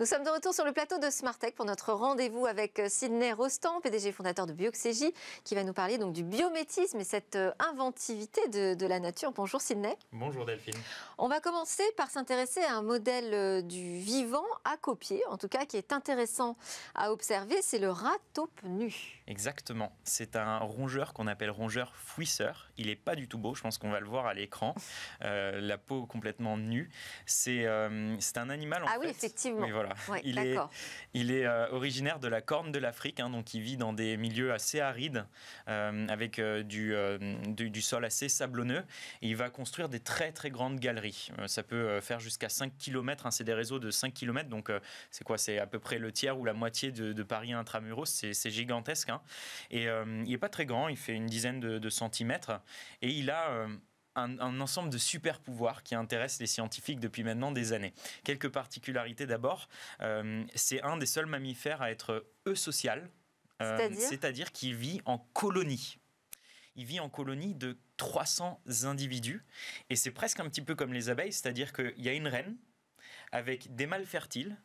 Nous sommes de retour sur le plateau de Smartech pour notre rendez-vous avec euh, Sidney Rostand, PDG fondateur de Bioxégie, qui va nous parler donc du biométisme et cette euh, inventivité de, la nature. Bonjour Sidney. Bonjour Delphine. On va commencer par s'intéresser à un modèle euh, du vivant à copier, en tout cas qui est intéressant à observer, c'est le rat taupe nu. Exactement. C'est un rongeur qu'on appelle rongeur fouisseur. Il n'est pas du tout beau, je pense qu'on va le voir à l'écran. la peau complètement nue. C'est un animal en Ah oui, effectivement. voilà, il, est, euh, originaire de la Corne de l'Afrique, hein, donc il vit dans des milieux assez arides, euh, avec euh, du, sol assez sablonneux. il va construire des très très grandes galeries. ça peut faire jusqu'à 5 km, hein, c'est des réseaux de 5 km, donc c'est quoi C'est à peu près le tiers ou la moitié de, Paris intramuros, c'est gigantesque. Hein. Et il n'est pas très grand, il fait une dizaine de, de centimètres. Et il a un, ensemble de super pouvoirs qui intéressent les scientifiques depuis maintenant des années. Quelques particularités d'abord. Euh, c'est un des seuls mammifères à être eusocial, euh, c'est-à-dire qu'il vit en colonie. Il vit en colonie de 300 individus et c'est presque un petit peu comme les abeilles, c'est-à-dire qu'il y a une reine avec des mâles fertiles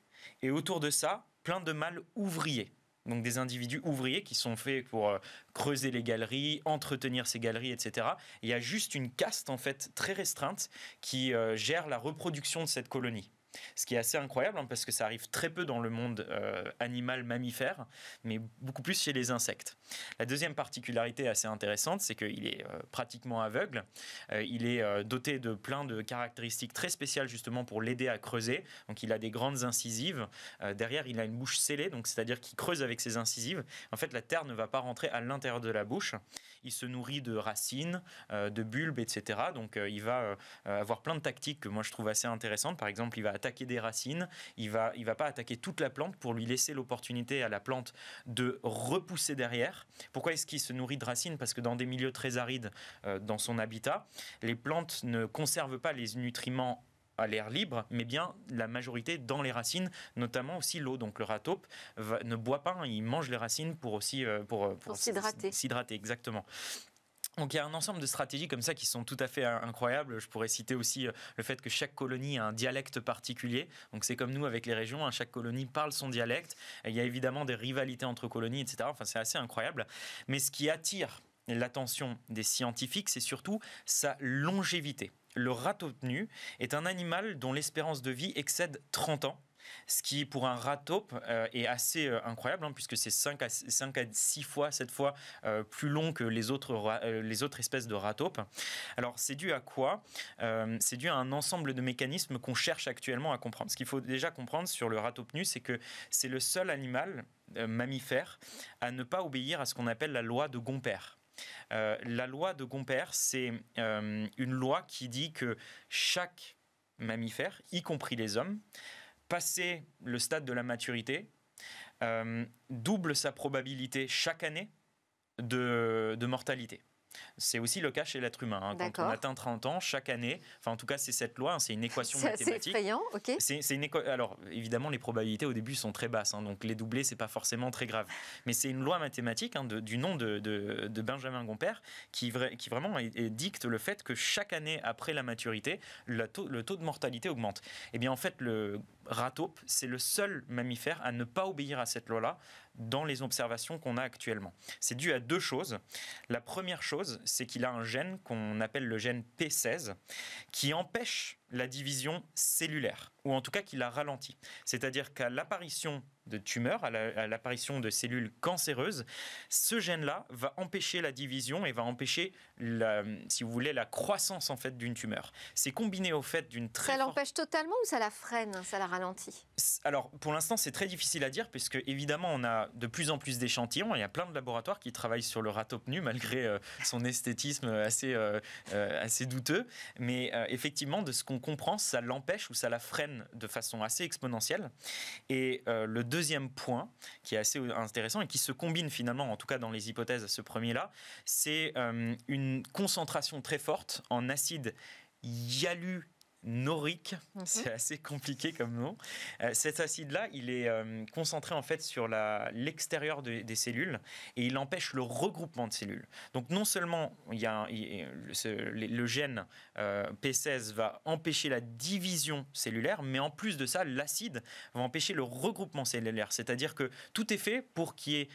et autour de ça plein de mâles ouvriers donc des individus ouvriers qui sont faits pour euh, creuser les galeries, entretenir ces galeries, etc. il y a juste une caste en fait très restreinte qui euh, gère la reproduction de cette colonie. Ce qui est assez incroyable hein, parce que ça arrive très peu dans le monde euh, animal mammifère, mais beaucoup plus chez les insectes. La deuxième particularité assez intéressante, c'est qu'il est euh, pratiquement aveugle. Euh, il est doté de plein de caractéristiques très spéciales justement pour l'aider à creuser. Donc il a des grandes incisives. derrière, il a une bouche scellée, donc c'est-à-dire qu'il creuse avec ses incisives. En fait, la terre ne va pas rentrer à l'intérieur de la bouche. Il se nourrit de racines, de bulbes, etc. Donc il va avoir plein de tactiques que moi je trouve assez intéressantes. Par exemple, il va attaquer des racines, il va, il va pas attaquer toute la plante pour lui laisser l'opportunité à la plante de repousser derrière. Pourquoi est-ce qu'il se nourrit de racines Parce que dans des milieux très arides, euh, dans son habitat, les plantes ne conservent pas les nutriments à l'air libre, mais bien la majorité dans les racines, notamment aussi l'eau. Donc le rataupe ne boit pas, hein. il mange les racines pour aussi euh, euh, pour, pour s'hydrater. S'hydrater, exactement. Donc il y a un ensemble de stratégies comme ça qui sont tout à fait hein, incroyables. Je pourrais citer aussi euh, le fait que chaque colonie a un dialecte particulier. Donc c'est comme nous avec les régions, hein. chaque colonie parle son dialecte. il y a évidemment des rivalités entre colonies, etc. Enfin c'est assez incroyable. Mais ce qui attire l'attention des scientifiques, c'est surtout sa longévité. Le rat tenu est un animal dont l'espérance de vie excède 30 ans ce qui, pour un rat euh, est assez euh, incroyable, hein, puisque c'est 5 à, 5 à 6 fois, 7 fois euh, plus long que les autres, les autres espèces de rat Alors, c'est dû à quoi C'est dû à un ensemble de mécanismes qu'on cherche actuellement à comprendre. Ce qu'il faut déjà comprendre sur le rat nu, c'est que c'est le seul animal mammifère à ne pas obéir à ce qu'on appelle la loi de Gompère. la loi de Gompère, c'est une loi qui dit que chaque mammifère, y compris les hommes, passer le stade de la maturité, euh, double sa probabilité chaque année de, mortalité. C'est aussi le cas chez l'être humain. Hein. Quand on atteint 30 ans, chaque année, enfin en tout cas c'est cette loi, hein, c'est une équation mathématique. C'est effrayant, ok. C'est, une Alors évidemment les probabilités au début sont très basses, hein, donc les doubler c'est pas forcément très grave. Mais c'est une loi mathématique du nom de, Benjamin Gompère qui, qui vraiment dicte le fait que chaque année après la maturité, le taux, le taux de mortalité augmente. Et eh bien en fait le Rataupe, c'est le seul mammifère à ne pas obéir à cette loi-là dans les observations qu'on a actuellement. C'est dû à deux choses. La première chose, c'est qu'il a un gène qu'on appelle le gène P16 qui empêche la division cellulaire, ou en tout cas qui la ralentit. C'est-à-dire qu'à l'apparition de tumeurs, à l'apparition de cellules cancéreuses, ce gène-là va empêcher la division et va empêcher, si vous voulez, la croissance en fait d'une tumeur. C'est combiné au fait d'une très... Ça l'empêche totalement ou ça la freine, ça la ralentit Alors pour l'instant c'est très difficile à dire puisque évidemment on a de plus en plus d'échantillons, il y a plein de laboratoires qui travaillent sur le ratopnu malgré euh, son esthétisme assez, euh, euh, assez douteux, mais effectivement de ce qu'on comprend, ça l'empêche ou ça la freine de façon assez exponentielle. Et euh, le deuxième point, qui est assez euh, intéressant et qui se combine finalement, en tout cas dans les hypothèses à ce premier-là, c'est euh, une concentration très forte en acide yalu norique. Mhm. C'est assez compliqué comme nom. Euh, cet acide-là, il est euh, concentré en fait sur l'extérieur des cellules et il empêche le regroupement de cellules. Donc non seulement il y a le, gène euh, P16 va empêcher la division cellulaire, mais en plus de ça, l'acide va empêcher le regroupement cellulaire. C'est-à-dire que tout est fait pour qu'il ait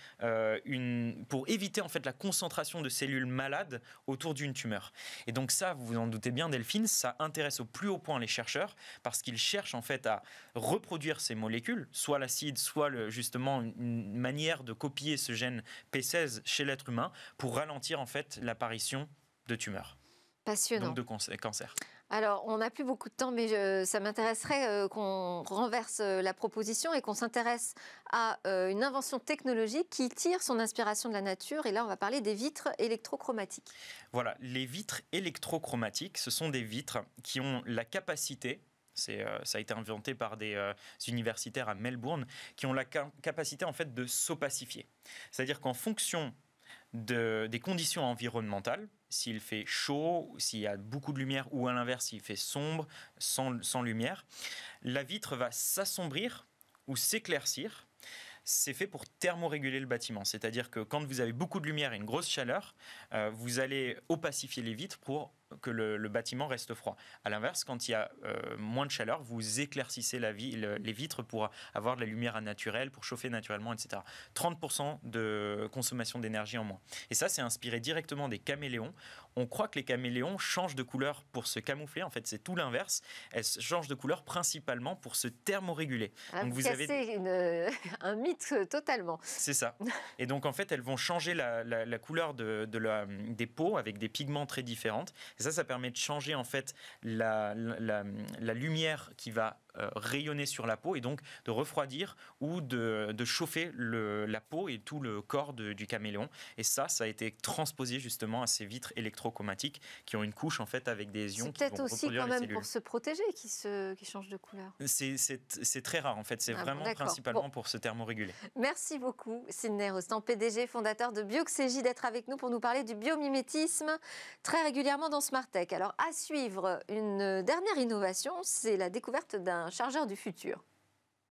une, pour éviter en fait la concentration de cellules malades autour d'une tumeur. Et donc ça, vous vous en doutez bien, Delphine, ça intéresse au plus haut point les chercheurs parce qu'ils cherchent en fait à reproduire ces molécules, soit l'acide, soit justement une manière de copier ce gène P16 chez l'être humain pour ralentir en fait l'apparition de tumeurs de cancer. Alors, on n'a plus beaucoup de temps, mais euh, ça m'intéresserait euh, qu'on renverse euh, la proposition et qu'on s'intéresse à une invention technologique qui tire son inspiration de la nature. Et là, on va parler des vitres électrochromatiques. Voilà, les vitres électrochromatiques, ce sont des vitres qui ont la capacité, ça a été inventé par des universitaires à Melbourne qui ont la capacité en fait de s'opacifier. C'est-à-dire qu'en fonction de, des conditions environnementales, s'il fait chaud, s'il y a beaucoup de lumière, ou à l'inverse, s'il fait sombre, sans, lumière. La vitre va s'assombrir ou s'éclaircir c'est fait pour thermoréguler le bâtiment. C'est-à-dire que quand vous avez beaucoup de lumière et une grosse chaleur, euh, vous allez opacifier les vitres pour que le, bâtiment reste froid. À l'inverse, quand il y a euh, moins de chaleur, vous éclaircissez la les vitres pour avoir de la lumière naturelle, pour chauffer naturellement, etc. 30% de consommation d'énergie en moins. Et ça, c'est inspiré directement des caméléons. On croit que les caméléons changent de couleur pour se camoufler. En fait, c'est tout l'inverse. Elles changent de couleur principalement pour se thermoréguler. vous avez euh, un mythe totalement. C'est ça. Et donc en fait, elles vont changer la, couleur de, la, des peaux avec des pigments très différents. Et ça, ça permet de changer en fait la, la lumière qui va euh, rayonner sur la peau et donc de refroidir ou de, de chauffer le, la peau et tout le corps du caméléon. Et ça, ça a été transposé justement à ces vitres électrochromatiques qui ont une couche en fait avec des ions. C'est peut-être aussi quand même pour se protéger qui, se, qui change de couleur. C'est très rare en fait, c'est ah vraiment principalement pour se thermoréguler. Merci beaucoup Sidney Rostand, PDG fondateur de Bioxégie, d'être avec nous pour nous parler du biomimétisme très régulièrement dans Smart Tech. Alors à suivre, une dernière innovation, c'est la découverte d'un un chargeur du futur.